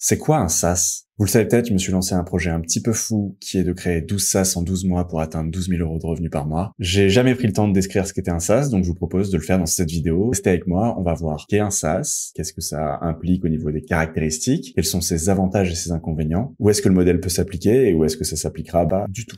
C'est quoi un SaaS Vous le savez peut-être, je me suis lancé un projet un petit peu fou qui est de créer 12 SaaS en 12 mois pour atteindre 12 000 euros de revenus par mois. J'ai jamais pris le temps de décrire ce qu'était un SaaS, donc je vous propose de le faire dans cette vidéo. Restez avec moi, on va voir qu'est un SaaS, qu'est-ce que ça implique au niveau des caractéristiques, quels sont ses avantages et ses inconvénients, où est-ce que le modèle peut s'appliquer et où est-ce que ça s'appliquera pas du tout.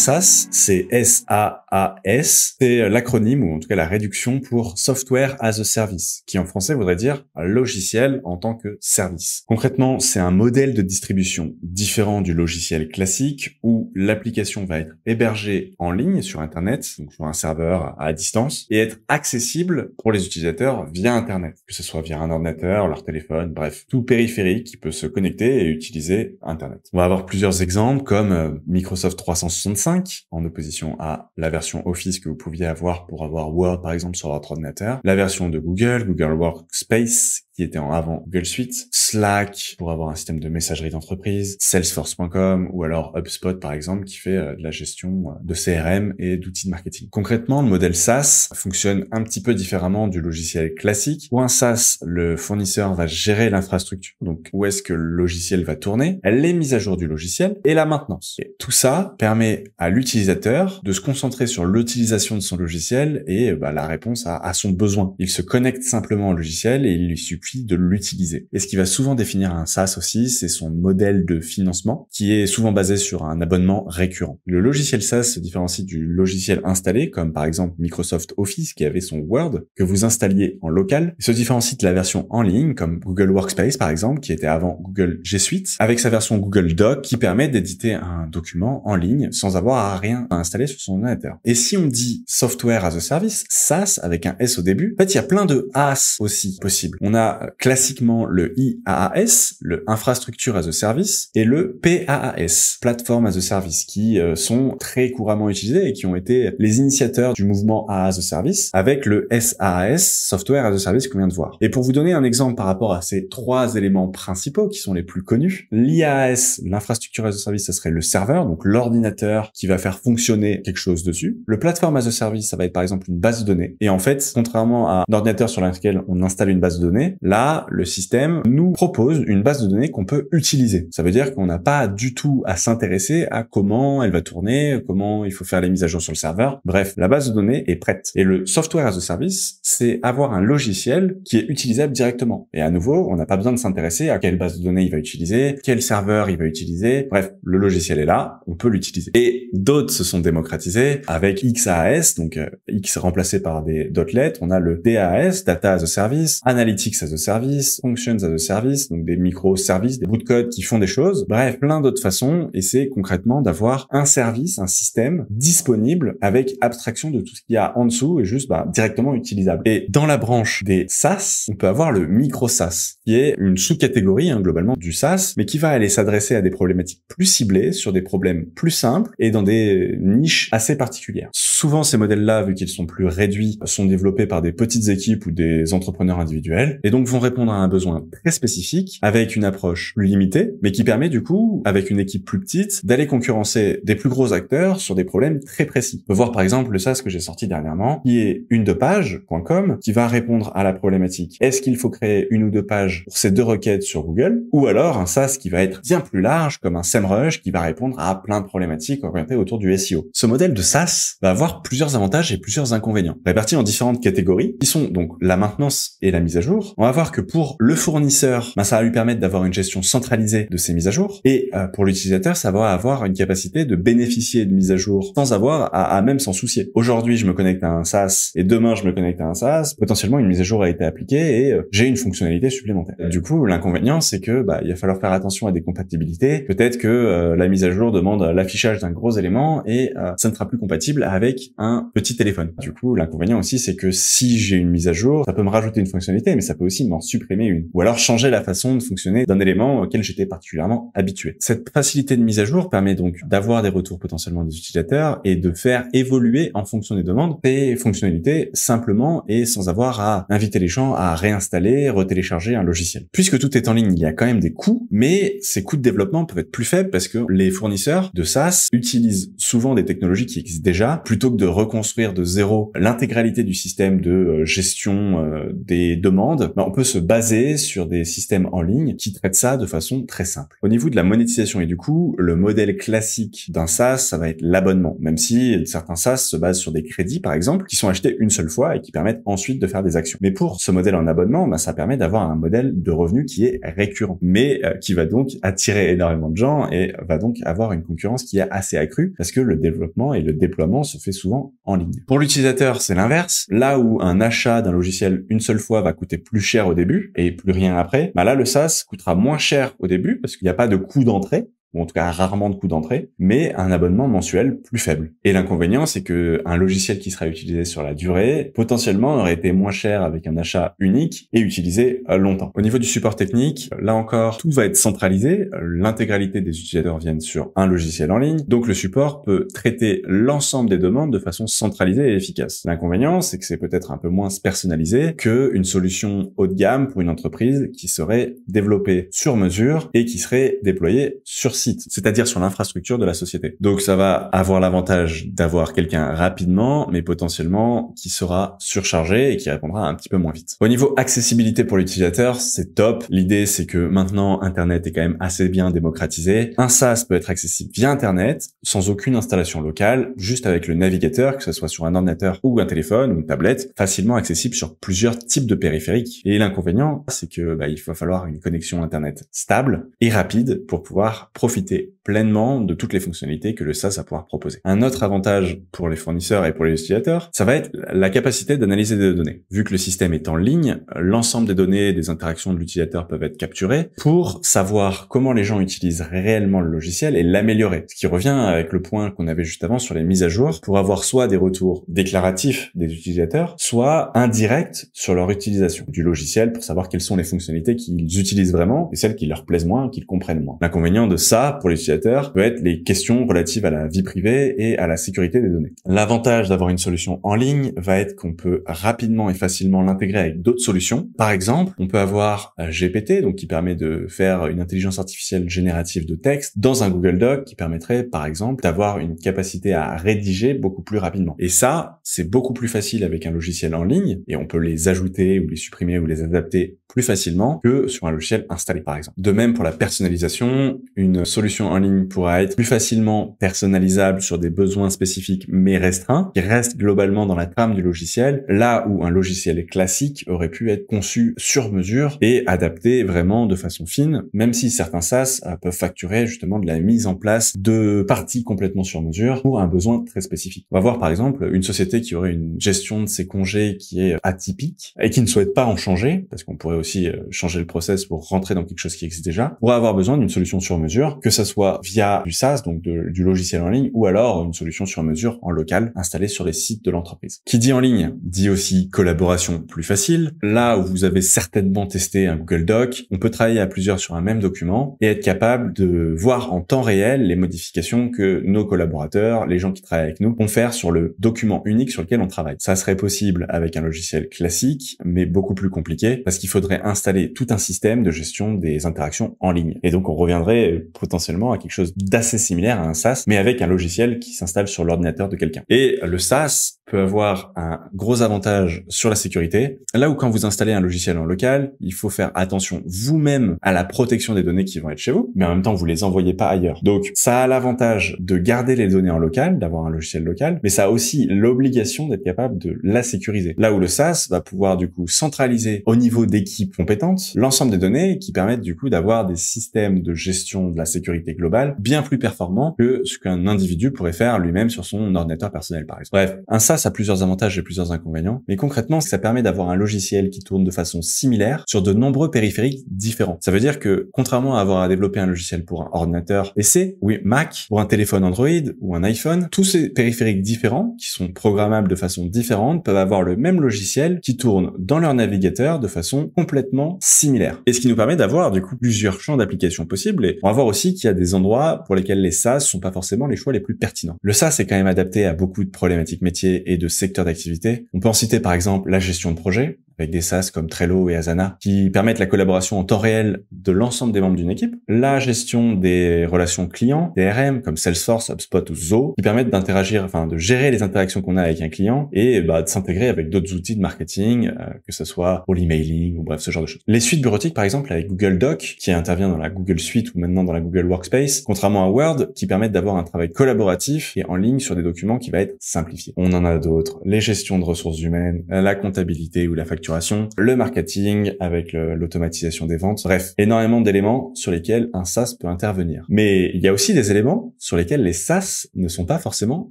SAS, c'est S-A-A-S, c'est euh, l'acronyme ou en tout cas la réduction pour Software as a Service, qui en français voudrait dire logiciel en tant que service. Concrètement, c'est un modèle de distribution différent du logiciel classique où l'application va être hébergée en ligne sur Internet, donc sur un serveur à distance, et être accessible pour les utilisateurs via Internet, que ce soit via un ordinateur, leur téléphone, bref, tout périphérique qui peut se connecter et utiliser Internet. On va avoir plusieurs exemples comme euh, Microsoft 365, en opposition à la version Office que vous pouviez avoir pour avoir Word par exemple sur votre ordinateur, la version de Google, Google Workspace était en avant Google Suite, Slack pour avoir un système de messagerie d'entreprise, Salesforce.com ou alors HubSpot par exemple qui fait euh, de la gestion euh, de CRM et d'outils de marketing. Concrètement, le modèle SaaS fonctionne un petit peu différemment du logiciel classique. Pour un SaaS, le fournisseur va gérer l'infrastructure, donc où est-ce que le logiciel va tourner, les mises à jour du logiciel et la maintenance. tout ça permet à l'utilisateur de se concentrer sur l'utilisation de son logiciel et bah, la réponse à, à son besoin. Il se connecte simplement au logiciel et il lui suffit de l'utiliser. Et ce qui va souvent définir un SaaS aussi, c'est son modèle de financement, qui est souvent basé sur un abonnement récurrent. Le logiciel SaaS se différencie du logiciel installé, comme par exemple Microsoft Office qui avait son Word, que vous installiez en local, Il se différencie de la version en ligne, comme Google Workspace par exemple, qui était avant Google G Suite, avec sa version Google Doc qui permet d'éditer un document en ligne sans avoir à rien à installer sur son ordinateur. Et si on dit Software as a Service, SaaS avec un S au début, en fait il y a plein de AS aussi possibles. On a classiquement le IaaS, le Infrastructure as a Service, et le PaaS, Platform as a Service, qui euh, sont très couramment utilisés et qui ont été les initiateurs du mouvement as a Service, avec le SaaS, Software as a Service qu'on vient de voir. Et pour vous donner un exemple par rapport à ces trois éléments principaux qui sont les plus connus, l'IaaS, l'infrastructure as a service, ça serait le serveur, donc l'ordinateur qui va faire fonctionner quelque chose dessus. Le platform as a service, ça va être par exemple une base de données. Et en fait, contrairement à un ordinateur sur lequel on installe une base de données, Là, le système nous propose une base de données qu'on peut utiliser. Ça veut dire qu'on n'a pas du tout à s'intéresser à comment elle va tourner, comment il faut faire les mises à jour sur le serveur. Bref, la base de données est prête. Et le software as a service, c'est avoir un logiciel qui est utilisable directement. Et à nouveau, on n'a pas besoin de s'intéresser à quelle base de données il va utiliser, quel serveur il va utiliser. Bref, le logiciel est là, on peut l'utiliser. Et d'autres se sont démocratisés avec XaaS, donc euh, X remplacé par des lettres. E on a le DAS, Data as a Service, Analytics as as service, functions as a service, donc des microservices, des bouts de code qui font des choses. Bref, plein d'autres façons. Et c'est concrètement d'avoir un service, un système disponible avec abstraction de tout ce qu'il y a en dessous et juste bah, directement utilisable. Et dans la branche des SaaS, on peut avoir le micro SaaS, qui est une sous-catégorie hein, globalement du SaaS, mais qui va aller s'adresser à des problématiques plus ciblées, sur des problèmes plus simples et dans des niches assez particulières. Souvent, ces modèles-là, vu qu'ils sont plus réduits, sont développés par des petites équipes ou des entrepreneurs individuels. Et donc vont répondre à un besoin très spécifique avec une approche limitée, mais qui permet du coup, avec une équipe plus petite, d'aller concurrencer des plus gros acteurs sur des problèmes très précis. On peut voir par exemple le SaaS que j'ai sorti dernièrement, qui est une de page.com, qui va répondre à la problématique. Est-ce qu'il faut créer une ou deux pages pour ces deux requêtes sur Google? Ou alors un SaaS qui va être bien plus large, comme un SEMrush, qui va répondre à plein de problématiques orientées autour du SEO. Ce modèle de SaaS va avoir plusieurs avantages et plusieurs inconvénients, répartis en différentes catégories, qui sont donc la maintenance et la mise à jour va voir que pour le fournisseur, ben, ça va lui permettre d'avoir une gestion centralisée de ses mises à jour. Et euh, pour l'utilisateur, ça va avoir une capacité de bénéficier de mises à jour sans avoir à, même s'en soucier. Aujourd'hui, je me connecte à un SaaS et demain, je me connecte à un SaaS. Potentiellement, une mise à jour a été appliquée et euh, j'ai une fonctionnalité supplémentaire. Du coup, l'inconvénient, c'est que bah, il va falloir faire attention à des compatibilités. Peut-être que euh, la mise à jour demande l'affichage d'un gros élément et ça ne sera plus compatible avec un petit téléphone. Du coup, l'inconvénient aussi, c'est que si j'ai une mise à jour, ça peut me rajouter une fonctionnalité, mais ça peut aussi possible supprimer une, ou alors changer la façon de fonctionner d'un élément auquel j'étais particulièrement habitué. Cette facilité de mise à jour permet donc d'avoir des retours potentiellement des utilisateurs et de faire évoluer en fonction des demandes et fonctionnalités simplement et sans avoir à inviter les gens à réinstaller, retélécharger un logiciel. Puisque tout est en ligne, il y a quand même des coûts, mais ces coûts de développement peuvent être plus faibles parce que les fournisseurs de SaaS utilisent souvent des technologies qui existent déjà plutôt que de reconstruire de zéro l'intégralité du système de euh, gestion euh, des demandes. Bah, on peut se baser sur des systèmes en ligne qui traitent ça de façon très simple. Au niveau de la monétisation et du coût, le modèle classique d'un SaaS, ça va être l'abonnement, même si certains SaaS se basent sur des crédits, par exemple, qui sont achetés une seule fois et qui permettent ensuite de faire des actions. Mais pour ce modèle en abonnement, bah, ça permet d'avoir un modèle de revenu qui est récurrent, mais euh, qui va donc attirer énormément de gens et va donc avoir une concurrence qui est assez accrue parce que le développement et le déploiement se fait souvent en ligne. Pour l'utilisateur, c'est l'inverse. Là où un achat d'un logiciel une seule fois va coûter plus cher au début et plus rien après, bah là le SaaS coûtera moins cher au début parce qu'il n'y a pas de coût d'entrée ou en tout cas rarement de coût d'entrée, mais un abonnement mensuel plus faible. Et l'inconvénient, c'est que un logiciel qui sera utilisé sur la durée, potentiellement aurait été moins cher avec un achat unique et utilisé euh, longtemps. Au niveau du support technique, là encore, tout va être centralisé. L'intégralité des utilisateurs viennent sur un logiciel en ligne, donc le support peut traiter l'ensemble des demandes de façon centralisée et efficace. L'inconvénient, c'est que c'est peut-être un peu moins personnalisé qu'une solution haut de gamme pour une entreprise qui serait développée sur mesure et qui serait déployée sur c'est-à-dire sur l'infrastructure de la société. Donc ça va avoir l'avantage d'avoir quelqu'un rapidement, mais potentiellement qui sera surchargé et qui répondra un petit peu moins vite. Au niveau accessibilité pour l'utilisateur, c'est top. L'idée c'est que maintenant Internet est quand même assez bien démocratisé. Un SaaS peut être accessible via Internet, sans aucune installation locale, juste avec le navigateur, que ce soit sur un ordinateur ou un téléphone ou une tablette, facilement accessible sur plusieurs types de périphériques. Et l'inconvénient, c'est que bah, il va falloir une connexion Internet stable et rapide pour pouvoir profiter profiter pleinement de toutes les fonctionnalités que le SaaS va pouvoir proposer. Un autre avantage pour les fournisseurs et pour les utilisateurs, ça va être la capacité d'analyser des données. Vu que le système est en ligne, l'ensemble des données et des interactions de l'utilisateur peuvent être capturées pour savoir comment les gens utilisent réellement le logiciel et l'améliorer. Ce qui revient avec le point qu'on avait juste avant sur les mises à jour pour avoir soit des retours déclaratifs des utilisateurs, soit indirects sur leur utilisation du logiciel pour savoir quelles sont les fonctionnalités qu'ils utilisent vraiment et celles qui leur plaisent moins, qu'ils comprennent moins. L'inconvénient de ça, pour l'utilisateur, peut être les questions relatives à la vie privée et à la sécurité des données. L'avantage d'avoir une solution en ligne va être qu'on peut rapidement et facilement l'intégrer avec d'autres solutions. Par exemple, on peut avoir GPT, donc qui permet de faire une intelligence artificielle générative de texte, dans un Google Doc qui permettrait, par exemple, d'avoir une capacité à rédiger beaucoup plus rapidement. Et ça, c'est beaucoup plus facile avec un logiciel en ligne, et on peut les ajouter ou les supprimer ou les adapter plus facilement que sur un logiciel installé, par exemple. De même pour la personnalisation, une solution en ligne pourra être plus facilement personnalisable sur des besoins spécifiques mais restreints, qui restent globalement dans la trame du logiciel, là où un logiciel classique aurait pu être conçu sur mesure et adapté vraiment de façon fine, même si certains SaaS euh, peuvent facturer justement de la mise en place de parties complètement sur mesure pour un besoin très spécifique. On va voir par exemple une société qui aurait une gestion de ses congés qui est atypique et qui ne souhaite pas en changer, parce qu'on pourrait aussi euh, changer le process pour rentrer dans quelque chose qui existe déjà, pourrait avoir besoin d'une solution sur mesure que ce soit via du SaaS, donc du logiciel en ligne, ou alors une solution sur mesure en local installée sur les sites de l'entreprise. Qui dit en ligne dit aussi collaboration plus facile. Là où vous avez certainement testé un Google Doc, on peut travailler à plusieurs sur un même document et être capable de voir en temps réel les modifications que nos collaborateurs, les gens qui travaillent avec nous, vont faire sur le document unique sur lequel on travaille. Ça serait possible avec un logiciel classique, mais beaucoup plus compliqué parce qu'il faudrait installer tout un système de gestion des interactions en ligne. Et donc on reviendrait potentiellement à quelque chose d'assez similaire à un SaaS, mais avec un logiciel qui s'installe sur l'ordinateur de quelqu'un. Et le SaaS peut avoir un gros avantage sur la sécurité. Là où quand vous installez un logiciel en local, il faut faire attention vous-même à la protection des données qui vont être chez vous, mais en même temps, vous les envoyez pas ailleurs. Donc, ça a l'avantage de garder les données en local, d'avoir un logiciel local, mais ça a aussi l'obligation d'être capable de la sécuriser. Là où le SaaS va pouvoir, du coup, centraliser au niveau d'équipes compétentes l'ensemble des données qui permettent, du coup, d'avoir des systèmes de gestion de la sécurité globale, bien plus performant que ce qu'un individu pourrait faire lui-même sur son ordinateur personnel, par exemple. Bref, un SaaS a plusieurs avantages et plusieurs inconvénients, mais concrètement, ça permet d'avoir un logiciel qui tourne de façon similaire sur de nombreux périphériques différents. Ça veut dire que, contrairement à avoir à développer un logiciel pour un ordinateur PC, oui, Mac, pour un téléphone Android ou un iPhone, tous ces périphériques différents, qui sont programmables de façon différente, peuvent avoir le même logiciel qui tourne dans leur navigateur de façon complètement similaire. Et ce qui nous permet d'avoir, du coup, plusieurs champs d'application possibles et on va aussi qu'il y a des endroits pour lesquels les SaaS sont pas forcément les choix les plus pertinents. Le SaaS est quand même adapté à beaucoup de problématiques métiers et de secteurs d'activité. On peut en citer par exemple la gestion de projet, avec des SaaS comme Trello et Asana, qui permettent la collaboration en temps réel de l'ensemble des membres d'une équipe, la gestion des relations clients, des RM comme Salesforce, HubSpot ou Zoho, qui permettent d'interagir, enfin de gérer les interactions qu'on a avec un client et bah, de s'intégrer avec d'autres outils de marketing, euh, que ce soit pour l'emailing ou bref ce genre de choses. Les suites bureautiques par exemple avec Google Doc, qui intervient dans la Google Suite ou maintenant dans la Google Workspace, contrairement à Word, qui permettent d'avoir un travail collaboratif et en ligne sur des documents qui va être simplifié. On en a d'autres, les gestions de ressources humaines, la comptabilité ou la facture le marketing avec l'automatisation des ventes. Bref, énormément d'éléments sur lesquels un sas peut intervenir. Mais il y a aussi des éléments sur lesquels les sas ne sont pas forcément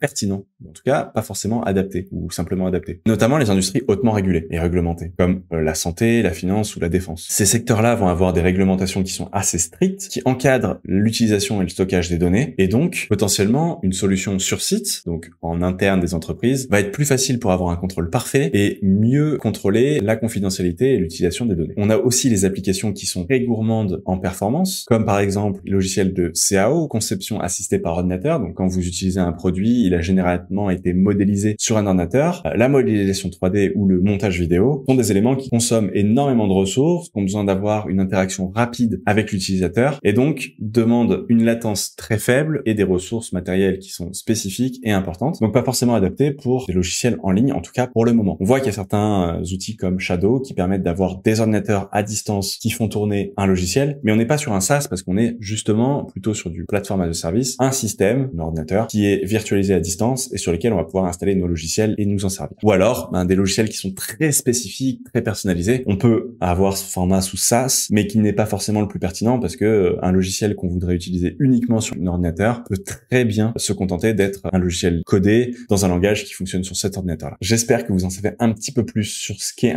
pertinents. En tout cas, pas forcément adaptés ou simplement adaptés. Notamment les industries hautement régulées et réglementées, comme euh, la santé, la finance ou la défense. Ces secteurs-là vont avoir des réglementations qui sont assez strictes, qui encadrent l'utilisation et le stockage des données, et donc potentiellement une solution sur site, donc en interne des entreprises, va être plus facile pour avoir un contrôle parfait et mieux contrôler la confidentialité et l'utilisation des données. On a aussi les applications qui sont très gourmandes en performance, comme par exemple les logiciels de CAO, conception assistée par ordinateur. Donc quand vous utilisez un produit, il a généralement été modélisé sur un ordinateur. Euh, la modélisation 3D ou le montage vidéo sont des éléments qui consomment énormément de ressources, qui ont besoin d'avoir une interaction rapide avec l'utilisateur et donc demandent une latence très faible et des ressources matérielles qui sont spécifiques et importantes. Donc pas forcément adaptées pour des logiciels en ligne, en tout cas pour le moment. On voit qu'il y a certains euh, outils comme Shadow qui permettent d'avoir des ordinateurs à distance qui font tourner un logiciel. Mais on n'est pas sur un SaaS parce qu'on est justement plutôt sur du plateforme as a service, un système, un ordinateur qui est virtualisé à distance et sur lequel on va pouvoir installer nos logiciels et nous en servir. Ou alors ben, des logiciels qui sont très spécifiques, très personnalisés. On peut avoir ce format sous SaaS, mais qui n'est pas forcément le plus pertinent parce que euh, un logiciel qu'on voudrait utiliser uniquement sur un ordinateur peut très bien se contenter d'être un logiciel codé dans un langage qui fonctionne sur cet ordinateur-là. J'espère que vous en savez un petit peu plus sur ce qu'est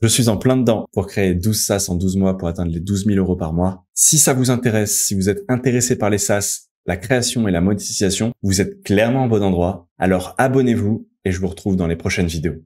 je suis en plein dedans pour créer 12 sas en 12 mois pour atteindre les 12 000 euros par mois. Si ça vous intéresse, si vous êtes intéressé par les sas la création et la modification vous êtes clairement au bon endroit. Alors abonnez-vous et je vous retrouve dans les prochaines vidéos.